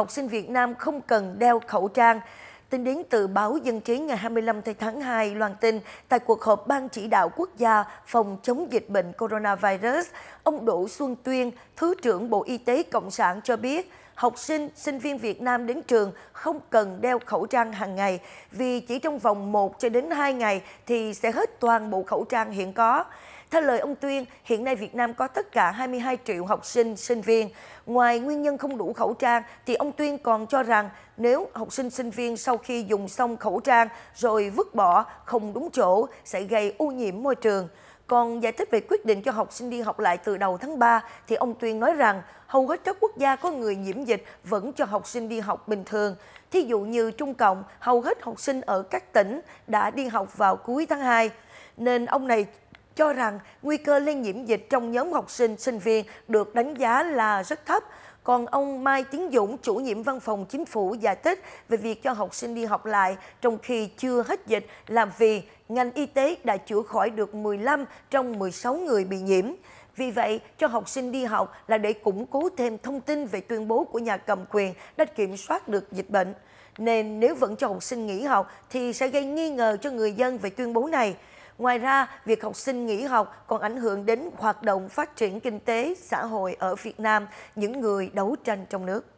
Học sinh Việt Nam không cần đeo khẩu trang. Tính đến từ báo Dân trí ngày 25 tháng 2 loan tin tại cuộc họp Ban chỉ đạo quốc gia phòng chống dịch bệnh coronavirus, ông Đỗ Xuân Tuyên, Thứ trưởng Bộ Y tế Cộng sản cho biết học sinh, sinh viên Việt Nam đến trường không cần đeo khẩu trang hàng ngày vì chỉ trong vòng 1 cho đến 2 ngày thì sẽ hết toàn bộ khẩu trang hiện có. Theo lời ông Tuyên, hiện nay Việt Nam có tất cả 22 triệu học sinh, sinh viên. Ngoài nguyên nhân không đủ khẩu trang thì ông Tuyên còn cho rằng nếu học sinh, sinh viên sau khi dùng xong khẩu trang rồi vứt bỏ không đúng chỗ sẽ gây ô nhiễm môi trường. Còn giải thích về quyết định cho học sinh đi học lại từ đầu tháng 3 thì ông Tuyên nói rằng hầu hết các quốc gia có người nhiễm dịch vẫn cho học sinh đi học bình thường. Thí dụ như Trung Cộng, hầu hết học sinh ở các tỉnh đã đi học vào cuối tháng 2. Nên ông này cho rằng nguy cơ lây nhiễm dịch trong nhóm học sinh, sinh viên được đánh giá là rất thấp. Còn ông Mai Tiến Dũng, chủ nhiệm văn phòng chính phủ giải thích về việc cho học sinh đi học lại trong khi chưa hết dịch làm vì ngành y tế đã chữa khỏi được 15 trong 16 người bị nhiễm. Vì vậy, cho học sinh đi học là để củng cố thêm thông tin về tuyên bố của nhà cầm quyền đã kiểm soát được dịch bệnh. Nên nếu vẫn cho học sinh nghỉ học thì sẽ gây nghi ngờ cho người dân về tuyên bố này. Ngoài ra, việc học sinh nghỉ học còn ảnh hưởng đến hoạt động phát triển kinh tế, xã hội ở Việt Nam, những người đấu tranh trong nước.